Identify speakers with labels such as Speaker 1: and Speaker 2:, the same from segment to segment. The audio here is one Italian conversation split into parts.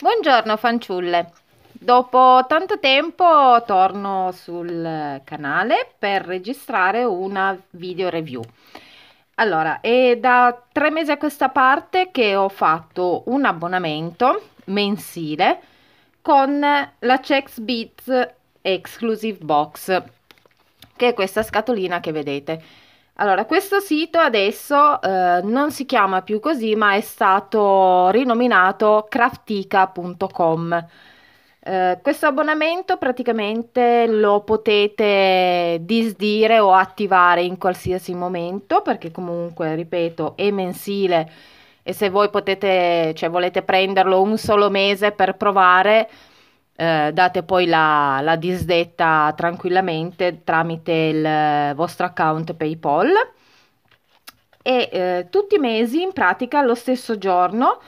Speaker 1: Buongiorno fanciulle, dopo tanto tempo torno sul canale per registrare una video review. Allora, è da tre mesi a questa parte che ho fatto un abbonamento mensile con la Chex Beats Exclusive Box, che è questa scatolina che vedete allora, questo sito adesso eh, non si chiama più così, ma è stato rinominato craftica.com. Eh, questo abbonamento praticamente lo potete disdire o attivare in qualsiasi momento, perché comunque, ripeto, è mensile e se voi potete, cioè volete prenderlo un solo mese per provare, eh, date poi la, la, disdetta tranquillamente tramite il eh, vostro account PayPal. E eh, tutti i mesi, in pratica, lo stesso giorno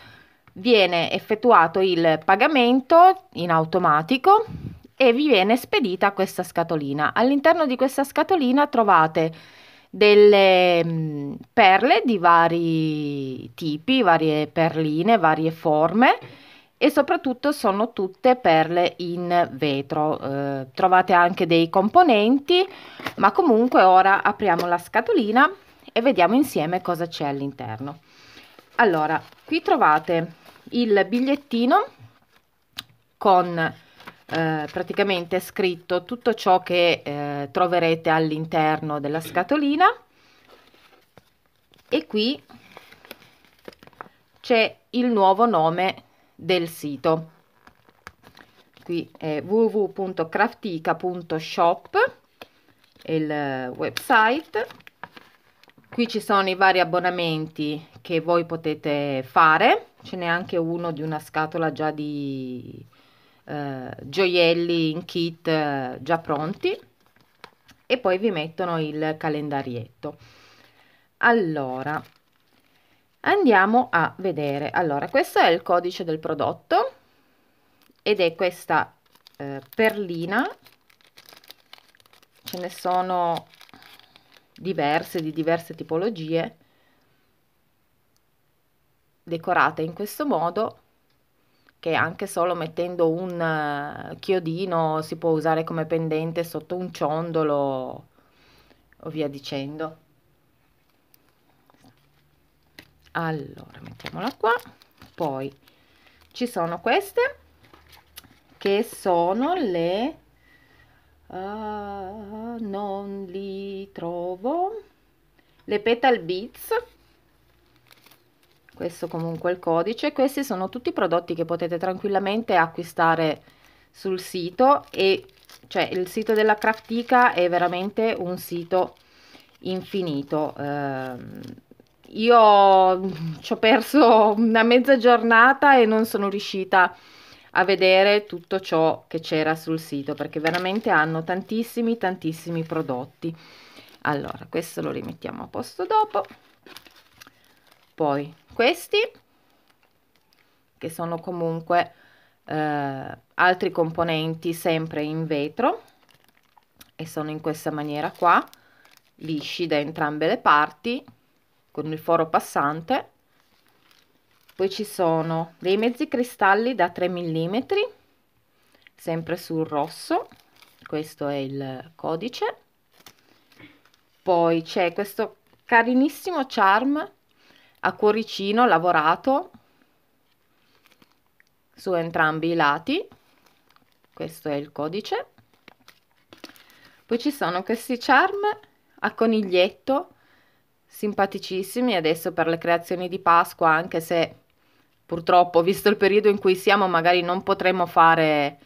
Speaker 1: viene effettuato il pagamento in automatico e vi viene spedita questa scatolina. All'interno di questa scatolina trovate delle mm, perle di vari tipi, varie perline, varie forme e soprattutto sono tutte perle in vetro. Eh, trovate anche dei componenti, ma comunque ora apriamo la scatolina e vediamo insieme cosa c'è all'interno. Allora, qui trovate il bigliettino con eh, praticamente scritto tutto ciò che eh, troverete all'interno della scatolina e qui c'è il nuovo nome del sito. Qui è www.craftica.shop il eh, website. Qui ci sono i vari abbonamenti che voi potete fare, ce n'è anche uno di una scatola già di eh, gioielli in kit eh, già pronti e poi vi mettono il calendarietto. Allora, Andiamo a vedere. Allora, questo è il codice del prodotto ed è questa eh, perlina. Ce ne sono diverse, di diverse tipologie, decorate in questo modo che anche solo mettendo un eh, chiodino si può usare come pendente sotto un ciondolo o via dicendo allora mettiamola qua poi ci sono queste che sono le uh, non li trovo le petal beats questo comunque il codice questi sono tutti prodotti che potete tranquillamente acquistare sul sito e cioè il sito della craftica è veramente un sito infinito ehm, io mm, ci ho perso una mezza giornata e non sono riuscita a vedere tutto ciò che c'era sul sito perché veramente hanno tantissimi tantissimi prodotti allora questo lo rimettiamo a posto dopo poi questi che sono comunque eh, altri componenti sempre in vetro e sono in questa maniera qua lisci da entrambe le parti con il foro passante poi ci sono dei mezzi cristalli da 3 mm sempre sul rosso questo è il codice poi c'è questo carinissimo charm a cuoricino lavorato su entrambi i lati questo è il codice poi ci sono questi charm a coniglietto simpaticissimi adesso per le creazioni di Pasqua, anche se purtroppo, visto il periodo in cui siamo, magari non potremo fare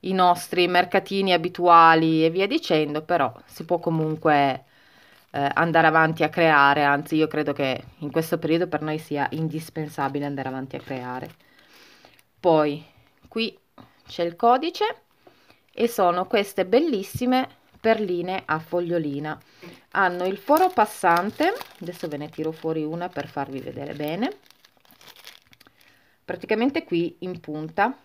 Speaker 1: i nostri mercatini abituali e via dicendo, però si può comunque eh, andare avanti a creare, anzi io credo che in questo periodo per noi sia indispensabile andare avanti a creare. Poi qui c'è il codice e sono queste bellissime perline a fogliolina hanno il foro passante adesso ve ne tiro fuori una per farvi vedere bene praticamente qui in punta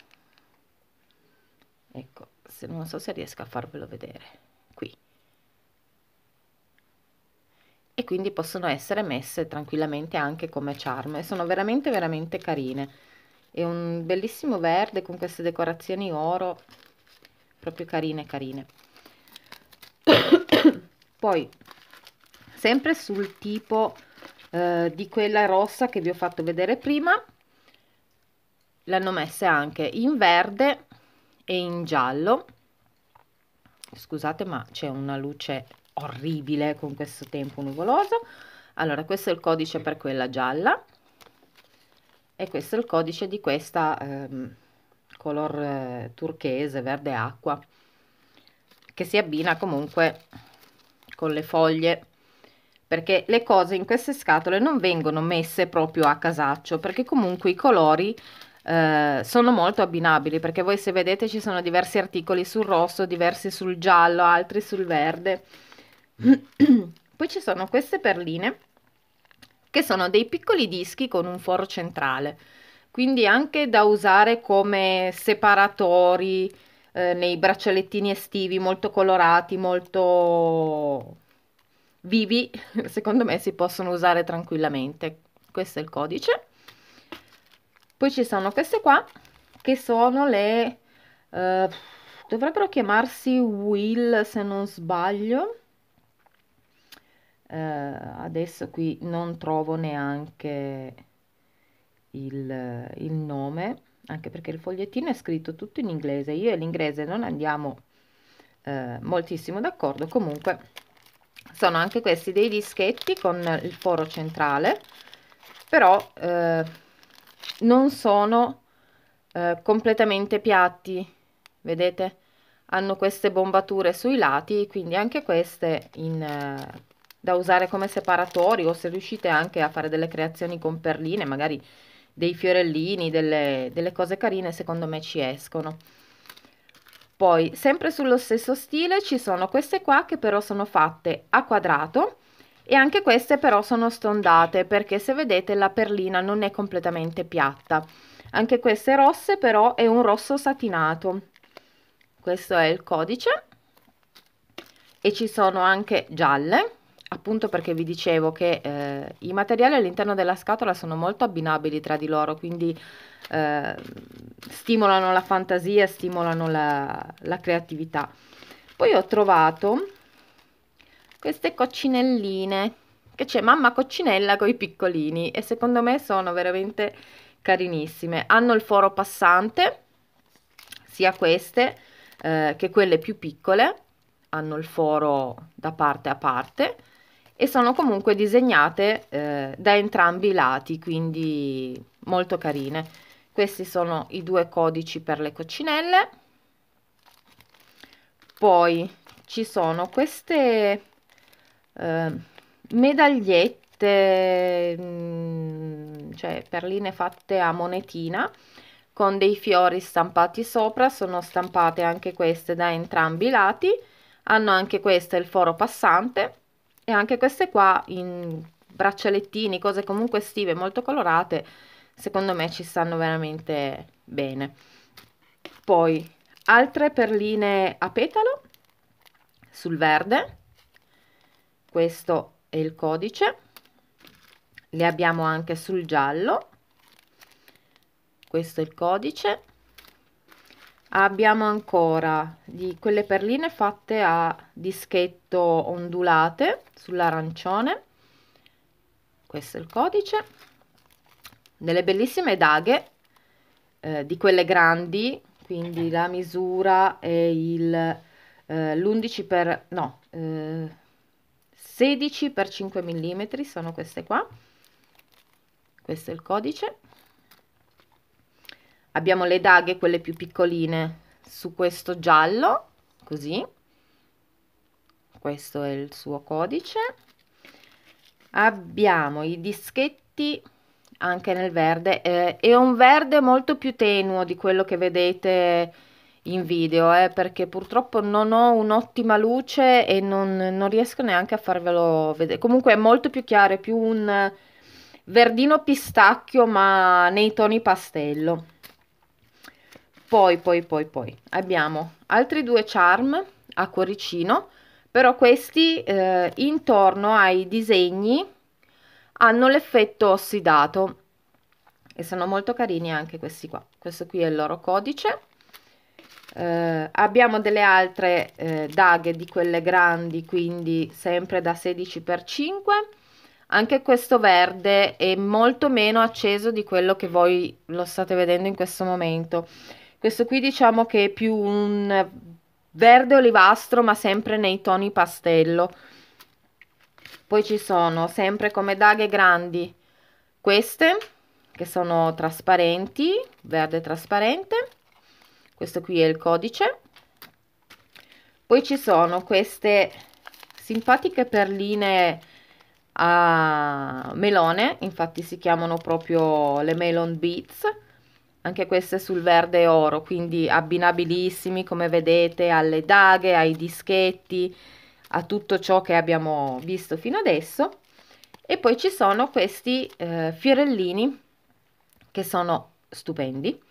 Speaker 1: ecco se non so se riesco a farvelo vedere qui e quindi possono essere messe tranquillamente anche come charm e sono veramente veramente carine è un bellissimo verde con queste decorazioni oro proprio carine carine poi sempre sul tipo eh, di quella rossa che vi ho fatto vedere prima l'hanno messa anche in verde e in giallo scusate ma c'è una luce orribile con questo tempo nuvoloso allora questo è il codice per quella gialla e questo è il codice di questa ehm, color eh, turchese verde acqua che si abbina comunque con le foglie perché le cose in queste scatole non vengono messe proprio a casaccio perché comunque i colori eh, sono molto abbinabili perché voi se vedete ci sono diversi articoli sul rosso diversi sul giallo altri sul verde poi ci sono queste perline che sono dei piccoli dischi con un foro centrale quindi anche da usare come separatori eh, nei braccialettini estivi molto colorati, molto vivi, secondo me si possono usare tranquillamente. Questo è il codice. Poi ci sono queste qua, che sono le... Eh, dovrebbero chiamarsi Will se non sbaglio. Eh, adesso qui non trovo neanche il, il nome anche perché il fogliettino è scritto tutto in inglese, io e l'inglese non andiamo eh, moltissimo d'accordo, comunque sono anche questi dei dischetti con il foro centrale, però eh, non sono eh, completamente piatti, vedete? Hanno queste bombature sui lati, quindi anche queste in, eh, da usare come separatori o se riuscite anche a fare delle creazioni con perline, magari dei fiorellini, delle, delle cose carine secondo me ci escono. Poi sempre sullo stesso stile ci sono queste qua che però sono fatte a quadrato e anche queste però sono stondate perché se vedete la perlina non è completamente piatta. Anche queste rosse però è un rosso satinato. Questo è il codice e ci sono anche gialle Appunto perché vi dicevo che eh, i materiali all'interno della scatola sono molto abbinabili tra di loro, quindi eh, stimolano la fantasia, stimolano la, la creatività. Poi ho trovato queste coccinelline, che c'è mamma coccinella con i piccolini e secondo me sono veramente carinissime. Hanno il foro passante, sia queste eh, che quelle più piccole, hanno il foro da parte a parte e sono comunque disegnate eh, da entrambi i lati, quindi molto carine. Questi sono i due codici per le coccinelle. Poi ci sono queste eh, medagliette, mh, mm, cioè perline fatte a monetina, con dei fiori stampati sopra, sono stampate anche queste da entrambi i lati, hanno anche questo il foro passante e anche queste qua in braccialettini, cose comunque estive molto colorate, secondo me ci stanno veramente bene. Poi altre perline a petalo sul verde, questo è il codice, le abbiamo anche sul giallo, questo è il codice, abbiamo ancora di quelle perline fatte a dischetto ondulate sull'arancione questo è il codice delle bellissime daghe eh, di quelle grandi quindi la misura è il eh, l'11 per no eh, 16 per 5 mm sono queste qua questo è il codice abbiamo le daghe quelle più piccoline su questo giallo così questo è il suo codice abbiamo i dischetti anche nel verde eh, è un verde molto più tenuo di quello che vedete in video eh, perché purtroppo non ho un'ottima luce e non, non, riesco neanche a farvelo vedere comunque è molto più chiaro è più un verdino pistacchio ma nei toni pastello poi poi poi poi abbiamo altri due charm a cuoricino però questi eh, intorno ai disegni hanno l'effetto ossidato e sono molto carini anche questi qua questo qui è il loro codice eh, abbiamo delle altre eh, daghe di quelle grandi quindi sempre da 16 x 5 anche questo verde è molto meno acceso di quello che voi lo state vedendo in questo momento questo qui diciamo che è più un verde olivastro ma sempre nei toni pastello. Poi ci sono sempre come daghe grandi queste che sono trasparenti, verde trasparente. Questo qui è il codice. Poi ci sono queste simpatiche perline a melone, infatti si chiamano proprio le melon beads anche queste sul verde oro, quindi abbinabilissimi come vedete alle daghe, ai dischetti, a tutto ciò che abbiamo visto fino adesso. E poi ci sono questi eh, fiorellini che sono stupendi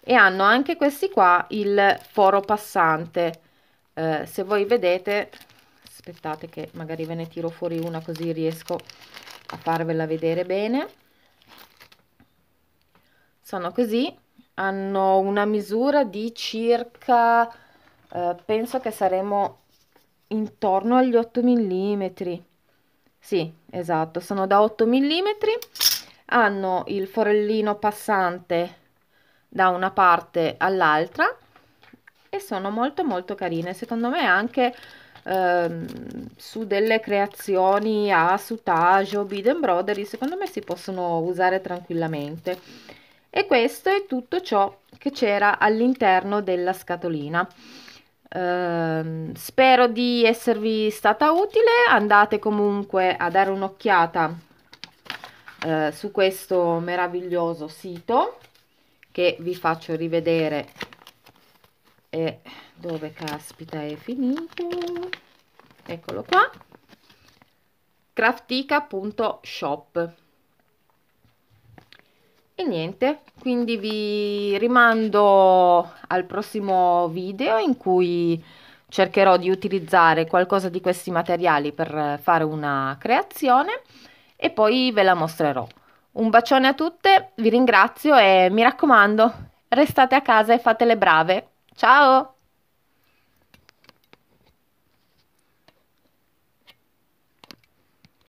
Speaker 1: e hanno anche questi qua il foro passante. Eh, se voi vedete, aspettate che magari ve ne tiro fuori una così riesco a farvela vedere bene sono così hanno una misura di circa eh, penso che saremo intorno agli 8 mm sì esatto sono da 8 mm hanno il forellino passante da una parte all'altra e sono molto molto carine secondo me anche ehm, su delle creazioni a sutage o bid embroidery secondo me si possono usare tranquillamente e questo è tutto ciò che c'era all'interno della scatolina eh, spero di esservi stata utile andate comunque a dare un'occhiata eh, su questo meraviglioso sito che vi faccio rivedere e dove caspita è finito eccolo qua craftica.shop e niente quindi vi rimando al prossimo video in cui cercherò di utilizzare qualcosa di questi materiali per fare una creazione e poi ve la mostrerò un bacione a tutte vi ringrazio e mi raccomando restate a casa e fate le brave ciao